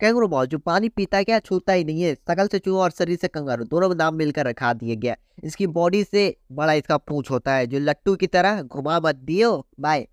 kangaroo mall जो पानी पीता क्या छूता ही नहीं है सकल से चूहा और शरीर से कंगारू दोनों नाम मिलकर रखा दिया गया इसकी बॉडी से बड़ा इसका पूछ होता है जो लट्टू की तरह घुमा मत दियो बाय